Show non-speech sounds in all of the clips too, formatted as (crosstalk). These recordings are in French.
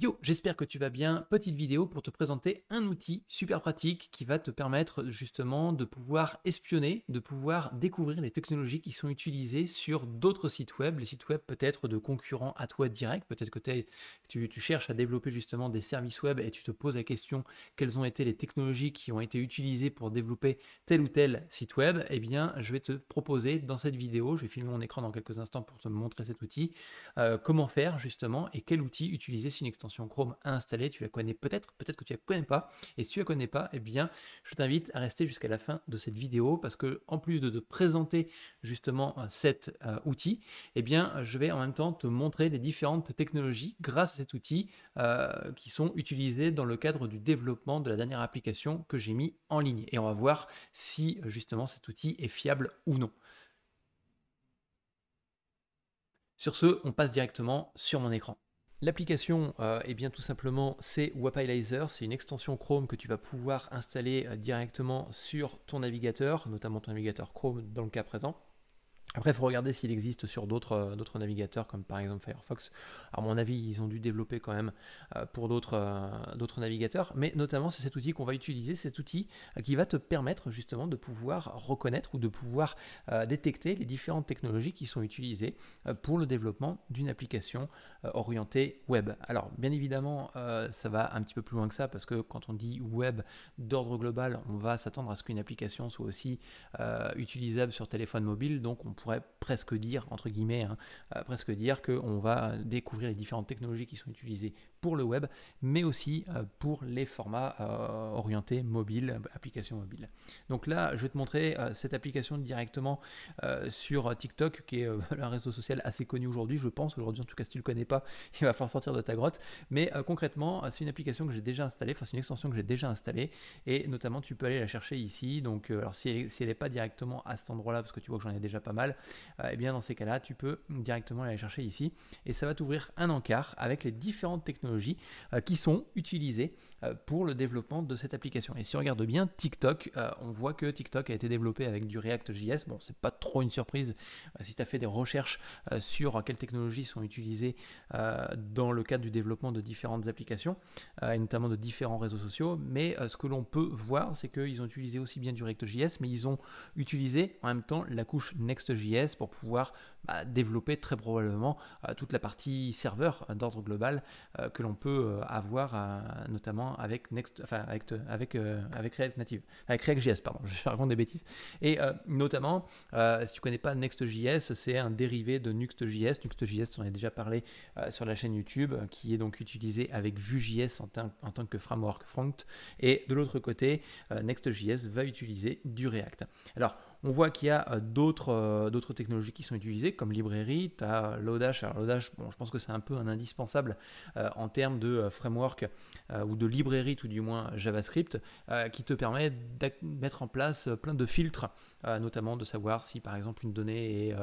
Yo, j'espère que tu vas bien. Petite vidéo pour te présenter un outil super pratique qui va te permettre justement de pouvoir espionner, de pouvoir découvrir les technologies qui sont utilisées sur d'autres sites web, les sites web peut-être de concurrents à toi direct, peut-être que tu, cherches à développer justement des services web et tu te poses la question quelles ont été les technologies qui ont été utilisées pour développer tel ou tel site web. Eh bien, je vais te proposer dans cette vidéo, je vais filmer mon écran dans quelques instants pour te montrer cet outil, euh, comment faire justement et quel outil utiliser Synextra Chrome installé, Tu la connais peut-être, peut-être que tu la connais pas. Et si tu la connais pas, eh bien, je t'invite à rester jusqu'à la fin de cette vidéo parce que en plus de te présenter justement euh, cet euh, outil, eh bien, je vais en même temps te montrer les différentes technologies grâce à cet outil euh, qui sont utilisées dans le cadre du développement de la dernière application que j'ai mis en ligne. Et on va voir si justement cet outil est fiable ou non. Sur ce, on passe directement sur mon écran. L'application, euh, eh bien tout simplement, c'est WAPILIZER. c'est une extension Chrome que tu vas pouvoir installer euh, directement sur ton navigateur, notamment ton navigateur Chrome dans le cas présent. Après, il faut regarder s'il existe sur euh, d'autres navigateurs, comme par exemple Firefox. À mon avis, ils ont dû développer quand même euh, pour euh, d'autres navigateurs, mais notamment c'est cet outil qu'on va utiliser, cet outil qui va te permettre justement de pouvoir reconnaître ou de pouvoir détecter les différentes technologies qui sont utilisées pour le développement d'une application orientée web. Alors, bien évidemment, ça va un petit peu plus loin que ça, parce que quand on dit web d'ordre global, on va s'attendre à ce qu'une application soit aussi utilisable sur téléphone mobile, donc on pourrait presque dire, entre guillemets, hein, euh, presque dire qu'on va découvrir les différentes technologies qui sont utilisées pour le web, mais aussi euh, pour les formats euh, orientés mobile applications mobiles. Donc là, je vais te montrer cette application directement sur TikTok, qui est (laughs) un réseau social assez connu aujourd'hui, je pense. Aujourd'hui, en tout cas, si tu ne le connais pas, (laughs) il va falloir sortir de ta grotte. Mais concrètement, c'est une application que j'ai déjà installée, enfin, c'est une extension que j'ai déjà installée, et notamment, tu peux aller la chercher ici. Donc, alors, si elle n'est pas directement à cet endroit-là, parce que tu vois que j'en ai déjà pas mal, euh, eh bien dans ces cas-là, tu peux directement aller chercher ici et ça va t'ouvrir un encart avec les différentes technologies euh, qui sont utilisées euh, pour le développement de cette application. Et si on regarde bien TikTok, euh, on voit que TikTok a été développé avec du React.js. Bon, c'est pas trop une surprise euh, si tu as fait des recherches sur quelles technologies sont utilisées dans le cadre du développement de différentes applications et notamment de différents réseaux sociaux. Mais ce que l'on peut voir, c'est qu'ils ont utilisé aussi bien du React.js, mais ils ont utilisé en même temps la couche Next.js pour pouvoir bah, développer très probablement toute la partie serveur d'ordre global que l'on peut avoir notamment avec Next, enfin avec euh, avec euh, avec React Native, avec React.js pardon, (laughs) je raconte des bêtises. Et euh, notamment, si tu connais pas Next.js, c'est un dérivé de Nuxt.js. JS on en a déjà parlé sur la chaîne YouTube, qui est donc utilisé avec Vue.js en, en, tant que framework front. Et de l'autre côté, Next.js va utiliser du React. Alors on voit qu'il y a euh, euh, d'autres technologies qui sont utilisées comme librairie, tu as euh, Lodash. Alors Lodash, bon, je pense que c'est un peu un indispensable en termes de framework ou de librairie tout du moins JavaScript qui te permet de mettre en place plein de filtres, notamment de savoir si par exemple une donnée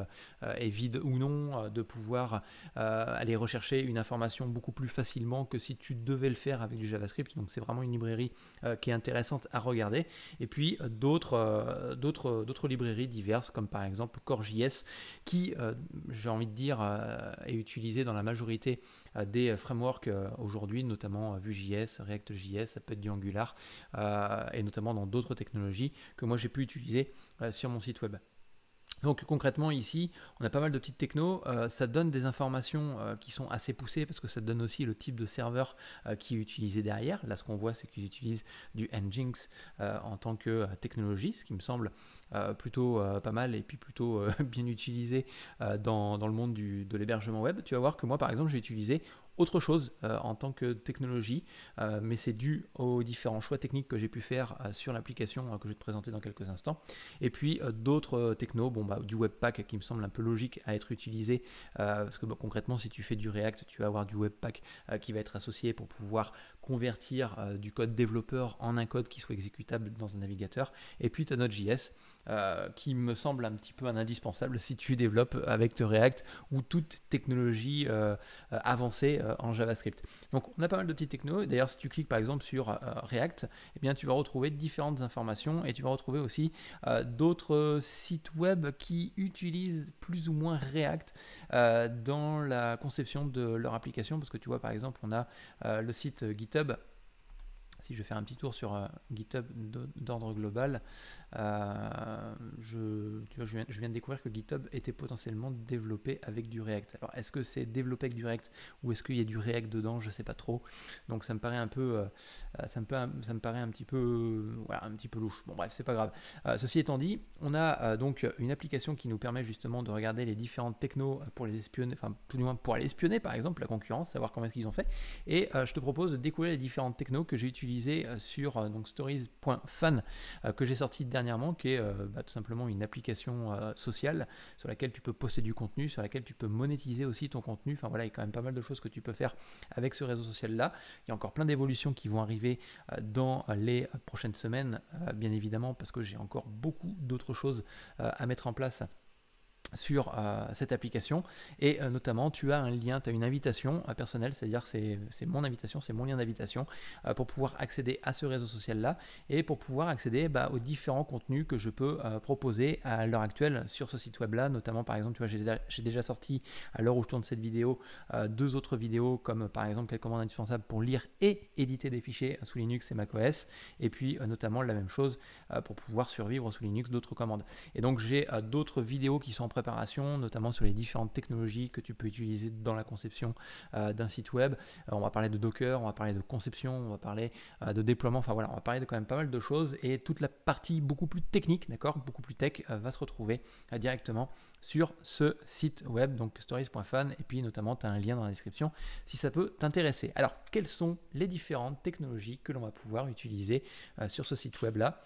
est, vide ou non, de pouvoir aller rechercher une information beaucoup plus facilement que si tu devais le faire avec du JavaScript. Donc c'est vraiment une librairie qui est intéressante à regarder. Et puis d'autres d'autres librairies diverses, comme par exemple CoreJS, qui, euh, j'ai envie de dire, euh, est utilisé dans la majorité euh, des frameworks aujourd'hui, notamment Vue.js, React.js, ça peut être du Angular, et notamment dans d'autres technologies que moi j'ai pu utiliser sur mon site web. Donc concrètement ici, on a pas mal de petites technos, euh, ça donne des informations euh, qui sont assez poussées parce que ça donne aussi le type de serveur euh, qui est utilisé derrière. Là ce qu'on voit c'est qu'ils utilisent du Nginx en tant que technologie, ce qui me semble plutôt pas mal et puis plutôt (laughs) bien utilisé dans, le monde de l'hébergement web. Tu vas voir que moi par exemple j'ai utilisé autre chose euh, en tant que technologie, euh, mais c'est dû aux différents choix techniques que j'ai pu faire euh, sur l'application que je vais te présenter dans quelques instants. Et puis d'autres technos, bon, bah, du Webpack qui me semble un peu logique à être utilisé, parce que bah, concrètement, si tu fais du React, tu vas avoir du Webpack qui va être associé pour pouvoir convertir du code développeur en un code qui soit exécutable dans un navigateur. Et puis tu as Node.js euh, qui me semble un petit peu un indispensable si tu développes avec React ou toute technologie euh, euh, avancée en JavaScript. Donc on a pas mal de petites technos. D'ailleurs, si tu cliques par exemple sur React, eh bien tu vas retrouver différentes informations et tu vas retrouver aussi d'autres sites web qui utilisent plus ou moins React dans la conception de leur application. Parce que tu vois par exemple, on a le site GitHub si je fais un petit tour sur euh, GitHub d'ordre global, euh, je, viens, de découvrir que GitHub était potentiellement développé avec du React. Alors est-ce que c'est développé avec du React ou est-ce qu'il y a du React dedans Je ne sais pas trop. Donc ça me paraît un peu, euh, ça, me un petit peu, un petit peu louche. Bon bref, c'est pas grave. ceci étant dit, on a donc une application qui nous permet justement de regarder les différentes technos pour les espionner, enfin tout du moins pour aller espionner par exemple la concurrence, savoir comment est-ce qu'ils ont fait. Et je te propose de découvrir les différentes technos que j'ai utilisées euh, sur euh, donc stories.fan euh, que j'ai sorti dernièrement, qui est bah, tout simplement une application sociale sur laquelle tu peux poster du contenu, sur laquelle tu peux monétiser aussi ton contenu. Enfin voilà, il y a quand même pas mal de choses que tu peux faire avec ce réseau social là. Il y a encore plein d'évolutions qui vont arriver dans les prochaines semaines, bien évidemment, parce que j'ai encore beaucoup d'autres choses à mettre en place sur euh, cette application et euh, notamment tu as un lien, tu as une invitation euh, personnelle, c'est-à-dire c'est, mon invitation, c'est mon lien d'invitation pour pouvoir accéder à ce réseau social là et pour pouvoir accéder bah, aux différents contenus que je peux proposer à l'heure actuelle sur ce site web là, notamment par exemple tu vois j'ai déjà, sorti à l'heure où je tourne cette vidéo deux autres vidéos comme par exemple quelle commandes indispensables pour lire et éditer des fichiers sous Linux et macOS et puis notamment la même chose pour pouvoir survivre sous Linux d'autres commandes et donc j'ai d'autres vidéos qui sont en notamment sur les différentes technologies que tu peux utiliser dans la conception euh, d'un site web. Euh, on va parler de Docker, on va parler de conception, on va parler euh, de déploiement, enfin voilà, on va parler de quand même pas mal de choses et toute la partie beaucoup plus technique, d'accord, beaucoup plus tech va se retrouver directement sur ce site web, donc stories.fan, et puis notamment tu as un lien dans la description si ça peut t'intéresser. Alors, quelles sont les différentes technologies que l'on va pouvoir utiliser sur ce site web là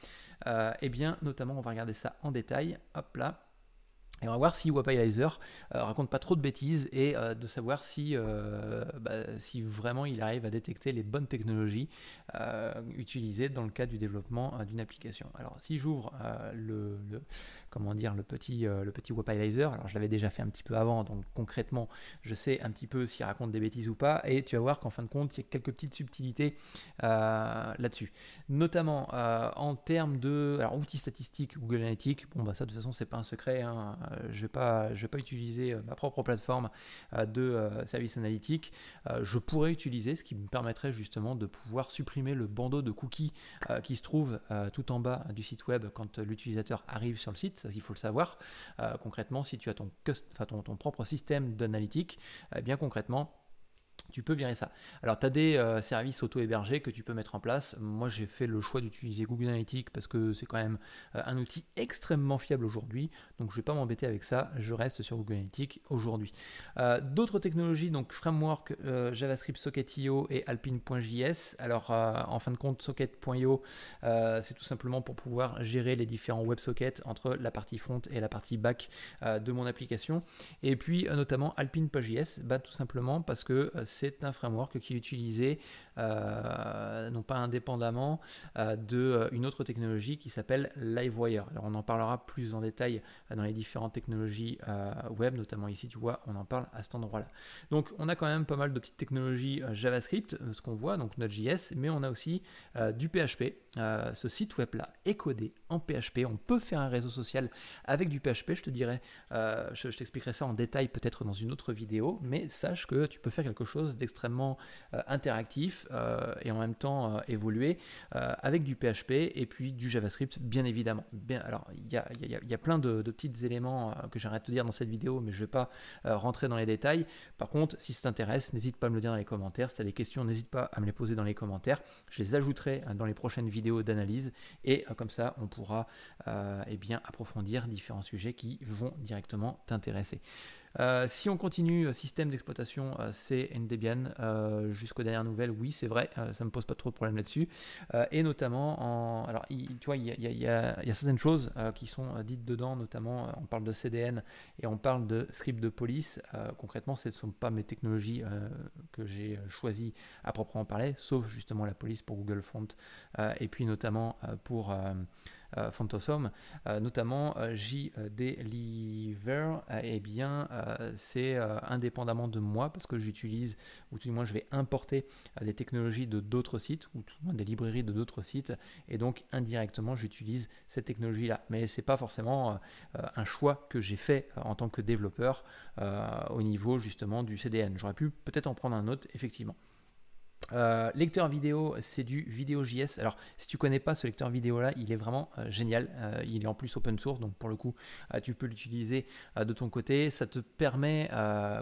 Eh bien, notamment, on va regarder ça en détail. Hop là. Et on va voir si Wapilizer ne euh, raconte pas trop de bêtises et euh, de savoir si, euh, bah, si vraiment il arrive à détecter les bonnes technologies utilisées dans le cadre du développement d'une application. Alors si j'ouvre le, comment dire le petit le petit alors je l'avais déjà fait un petit peu avant, donc concrètement je sais un petit peu s'il raconte des bêtises ou pas, et tu vas voir qu'en fin de compte il y a quelques petites subtilités là-dessus, notamment en termes de outils statistiques Google Analytics. Bon bah ça de toute façon c'est pas un secret. Hein, euh, je ne vais, pas, utiliser euh, ma propre plateforme euh, de service analytique. je pourrais utiliser ce qui me permettrait justement de pouvoir supprimer le bandeau de cookies qui se trouve tout en bas du site web quand l'utilisateur arrive sur le site. il faut le savoir. concrètement, si tu as ton, propre système d'analytique, eh bien concrètement, tu peux virer ça. Alors, tu as des euh, services auto-hébergés que tu peux mettre en place. Moi, j'ai fait le choix d'utiliser Google Analytics parce que c'est quand même euh, un outil extrêmement fiable aujourd'hui. Donc, je ne vais pas m'embêter avec ça. Je reste sur Google Analytics aujourd'hui. Euh, d'autres technologies, donc Framework, JavaScript, Socket.io et Alpine.js. Alors, en fin de compte, Socket.io, c'est tout simplement pour pouvoir gérer les différents WebSockets entre la partie front et la partie back de mon application. Et puis, notamment Alpine.js, ben, tout simplement parce que c'est c'est un framework qui est utilisé euh, non pas indépendamment euh, euh, une autre technologie qui s'appelle Livewire. Alors on en parlera plus en détail euh, dans les différentes technologies web, notamment ici tu vois on en parle à cet endroit-là. Donc on a quand même pas mal de petites technologies JavaScript, ce qu'on voit, donc Node.js, mais on a aussi du PHP. ce site web-là est codé en PHP. On peut faire un réseau social avec du PHP, je te dirais. je t'expliquerai ça en détail peut-être dans une autre vidéo, mais sache que tu peux faire quelque chose d'extrêmement euh, interactif euh, et en même temps euh, évolué avec du PHP et puis du JavaScript, bien évidemment. Bien, alors, il y a, plein de, petits éléments que j'arrête de dire dans cette vidéo, mais je ne vais pas rentrer dans les détails. Par contre, si ça t'intéresse, n'hésite pas à me le dire dans les commentaires. Si tu as des questions, n'hésite pas à me les poser dans les commentaires. Je les ajouterai dans les prochaines vidéos d'analyse et comme ça, on pourra et eh bien, approfondir différents sujets qui vont directement t'intéresser. Euh, si on continue, euh, système d'exploitation, euh, c'est NDBian. Euh, Jusqu'aux dernières nouvelles, oui, c'est vrai, ça ne me pose pas trop de problèmes là-dessus. et notamment, en, alors, tu vois, il y, a, il y a certaines choses qui sont dites dedans, notamment, on parle de CDN et on parle de script de police. concrètement, ce ne sont pas mes technologies que j'ai choisies à proprement parler, sauf justement la police pour Google Font, et puis notamment pour... Fantosome, euh, euh, notamment euh, JD Liver, eh bien c'est indépendamment de moi parce que j'utilise, ou tout du moins je vais importer des technologies de d'autres sites, ou tout moins des librairies de d'autres sites, et donc indirectement j'utilise cette technologie là. Mais ce n'est pas forcément un choix que j'ai fait en tant que développeur au niveau justement du CDN. J'aurais pu peut-être en prendre un autre, effectivement. Euh, lecteur vidéo, c'est du VideoJS Alors, si tu connais pas ce lecteur vidéo là, il est vraiment euh, génial. Euh, il est en plus open source, donc pour le coup, tu peux l'utiliser de ton côté. Ça te permet,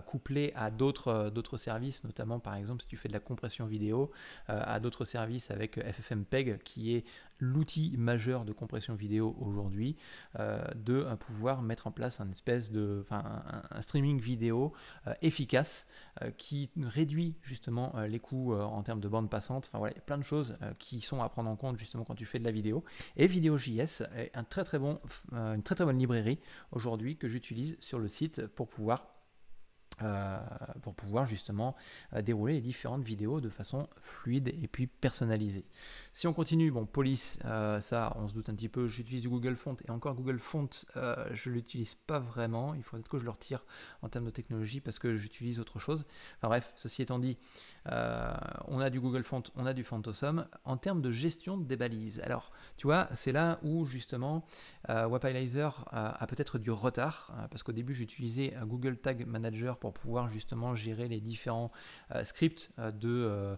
coupler à d'autres d'autres services, notamment par exemple si tu fais de la compression vidéo, à d'autres services avec FFmpeg qui est l'outil majeur de compression vidéo aujourd'hui, euh, de euh, pouvoir mettre en place un espèce de, un, streaming vidéo euh, efficace qui réduit justement les coûts en termes de bande passante. Enfin voilà, plein de choses qui sont à prendre en compte justement quand tu fais de la vidéo. Et VideoJS est un très très bon, une très très bonne librairie aujourd'hui que j'utilise sur le site pour pouvoir pour pouvoir justement dérouler les différentes vidéos de façon fluide et puis personnalisée. Si on continue, bon, police, euh, ça, on se doute un petit peu. J'utilise Google Font et encore Google Font, je euh, je l'utilise pas vraiment. Il faudrait que je le retire en termes de technologie parce que j'utilise autre chose. bref, ceci étant dit, euh, on a du Google Font, on a du Phantosum. En termes de gestion des balises, alors, tu vois, c'est là où justement Wapilizer a peut-être du retard parce qu'au début, j'utilisais Google Tag Manager pour pouvoir justement gérer les différents scripts de,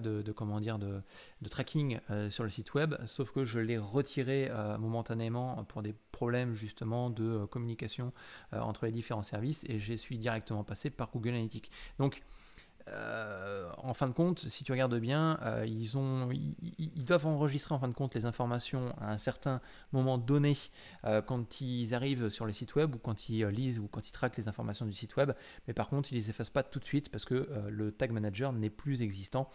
de, comment dire, de tracking euh, sur le site web, sauf que je l'ai retiré euh, momentanément pour des problèmes justement de euh, communication entre les différents services et je suis directement passé par Google Analytics. Donc euh, en fin de compte, si tu regardes bien, euh, ils, doivent enregistrer en fin de compte les informations à un certain moment donné euh, quand ils arrivent sur le site web ou quand ils lisent ou quand ils traquent les informations du site web. Mais par contre, ils ne les effacent pas tout de suite parce que le tag manager n'est plus existant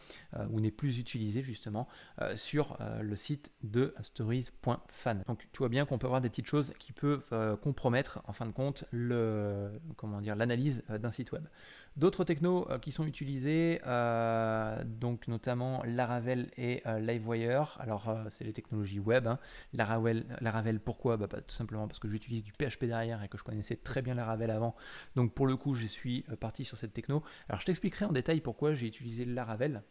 ou n'est plus utilisé justement sur le site de stories.fan. Donc tu vois bien qu'on peut avoir des petites choses qui peuvent compromettre en fin de compte le, comment l'analyse d'un site web. D'autres technos euh, qui sont utilisés, euh, donc notamment Laravel et euh, Livewire. Alors, c'est les technologies web. Hein. Laravel, Laravel, pourquoi bah, Tout simplement parce que j'utilise du PHP derrière et que je connaissais très bien Laravel avant. Donc, pour le coup, je suis parti sur cette techno. Alors, je t'expliquerai en détail pourquoi j'ai utilisé Laravel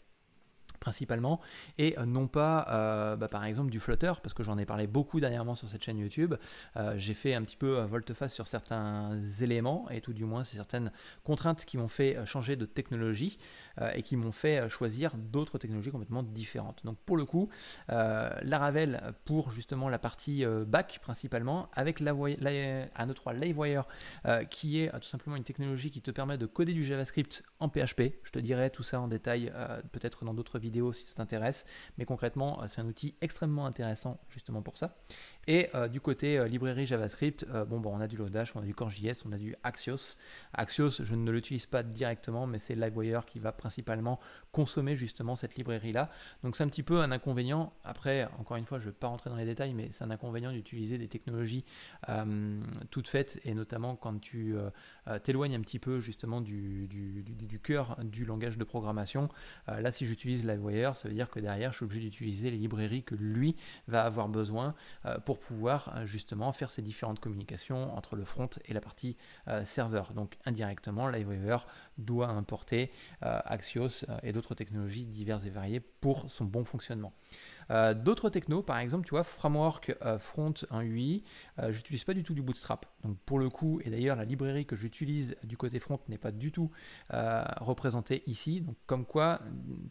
principalement, et euh, non pas euh, bah, par exemple du Flutter, parce que j'en ai parlé beaucoup dernièrement sur cette chaîne YouTube. Euh, j'ai fait un petit peu volte-face sur certains éléments, et tout du moins c'est certaines contraintes qui m'ont fait changer de technologie et qui m'ont fait choisir d'autres technologies complètement différentes. Donc pour le coup, la Laravel pour justement la partie back principalement, avec la, la ANO3 ah, Livewire, qui est tout simplement une technologie qui te permet de coder du JavaScript en PHP. Je te dirai tout ça en détail peut-être dans d'autres vidéos si ça t'intéresse. Mais concrètement, euh, c'est un outil extrêmement intéressant justement pour ça. Et euh, du côté euh, librairie JavaScript, bon, bon, bah, on a du Lodash, on a du CoreJS, on a du Axios. Axios, je ne l'utilise pas directement, mais c'est LiveWire qui va principalement consommer justement cette librairie-là. Donc c'est un petit peu un inconvénient. Après, encore une fois, je ne vais pas rentrer dans les détails, mais c'est un inconvénient d'utiliser des technologies toutes faites, et notamment quand tu t'éloignes un petit peu justement du, du, du, du cœur du langage de programmation. là, si j'utilise la ça veut dire que derrière, je suis obligé d'utiliser les librairies que lui va avoir besoin euh, pour pouvoir euh, justement faire ces différentes communications entre le front et la partie euh, serveur. Donc indirectement, Livewire doit importer Axios et d'autres technologies diverses et variées pour son bon fonctionnement. Euh, d'autres technos, par exemple, tu vois, Framework euh, Front 1UI, euh, j'utilise pas du tout du Bootstrap. Donc pour le coup, et d'ailleurs la librairie que j'utilise du côté Front n'est pas du tout représentée ici. Donc comme quoi,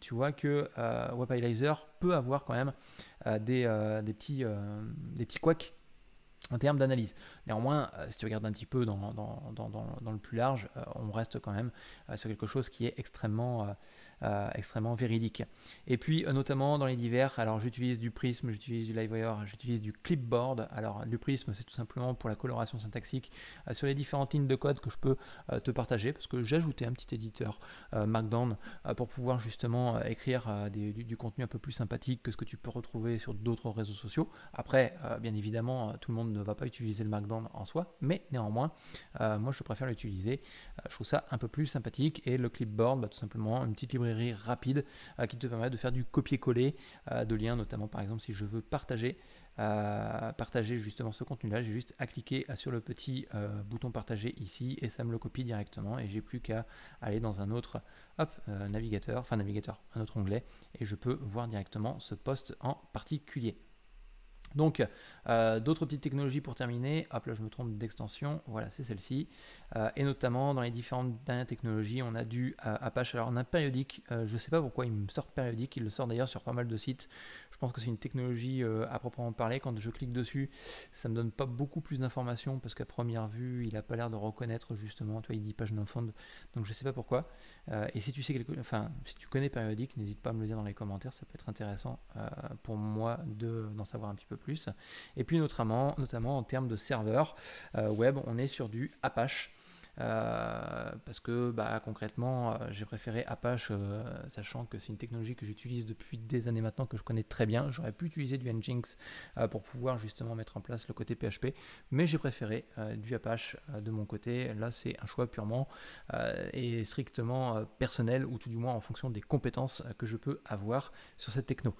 tu vois que Webalizer peut avoir quand même des, petits, des petits couacs en termes d'analyse. Néanmoins, euh, si tu regardes un petit peu dans, le plus large, euh, on reste quand même euh, sur quelque chose qui est extrêmement, extrêmement véridique. Et puis, notamment dans les divers, alors j'utilise du Prism, j'utilise du livewire, j'utilise du clipboard. Alors, du Prism, c'est tout simplement pour la coloration syntaxique sur les différentes lignes de code que je peux te partager parce que j'ai ajouté un petit éditeur Markdown pour pouvoir justement écrire du, du, contenu un peu plus sympathique que ce que tu peux retrouver sur d'autres réseaux sociaux. Après, bien évidemment, tout le monde ne va pas utiliser le Markdown en soi, mais néanmoins, euh, moi je préfère l'utiliser. Euh, je trouve ça un peu plus sympathique et le clipboard, bah, tout simplement une petite librairie rapide euh, qui te permet de faire du copier-coller de liens, notamment par exemple si je veux partager, partager justement ce contenu-là, j'ai juste à cliquer sur le petit bouton partager ici et ça me le copie directement et j'ai plus qu'à aller dans un autre hop, navigateur, enfin navigateur, un autre onglet et je peux voir directement ce poste en particulier. Donc, euh, d'autres petites technologies pour terminer. Hop là, je me trompe d'extension. Voilà, c'est celle-ci. Euh, et notamment, dans les différentes dernières technologies, on a du euh, Apache. Alors, on a périodique. je ne sais pas pourquoi il me sort périodique. Il le sort d'ailleurs sur pas mal de sites. Je pense que c'est une technologie à proprement parler. Quand je clique dessus, ça ne me donne pas beaucoup plus d'informations parce qu'à première vue, il n'a pas l'air de reconnaître justement. Tu vois, il dit page non Donc, je ne sais pas pourquoi. et si tu sais quelque... enfin, si tu connais périodique, n'hésite pas à me le dire dans les commentaires. Ça peut être intéressant pour moi d'en savoir un petit peu plus. Et puis notamment, notamment en termes de serveur euh, web, on est sur du Apache. Euh, parce que bah, concrètement, euh, j'ai préféré Apache, sachant que c'est une technologie que j'utilise depuis des années maintenant, que je connais très bien. J'aurais pu utiliser du Nginx pour pouvoir justement mettre en place le côté PHP, mais j'ai préféré du Apache de mon côté. Là, c'est un choix purement et strictement personnel, ou tout du moins en fonction des compétences que je peux avoir sur cette techno.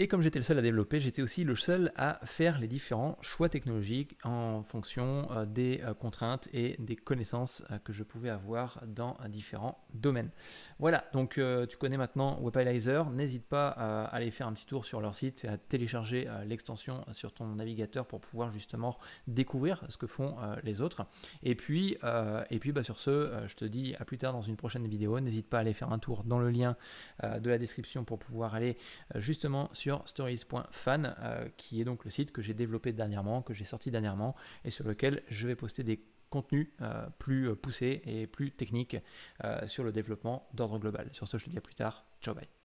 Et comme j'étais le seul à développer, j'étais aussi le seul à faire les différents choix technologiques en fonction euh, des euh, contraintes et des connaissances euh, que je pouvais avoir dans différents domaines. Voilà, donc tu connais maintenant Wepilizer. N'hésite pas à aller faire un petit tour sur leur site, et à télécharger l'extension sur ton navigateur pour pouvoir justement découvrir ce que font les autres. Et puis, et puis bah sur ce, je te dis à plus tard dans une prochaine vidéo. N'hésite pas à aller faire un tour dans le lien de la description pour pouvoir aller justement sur sur stories.fan, euh, qui est donc le site que j'ai développé dernièrement, que j'ai sorti dernièrement, et sur lequel je vais poster des contenus euh, plus euh, poussés et plus techniques sur le développement d'ordre global. Sur ce, je te dis à plus tard. Ciao, bye.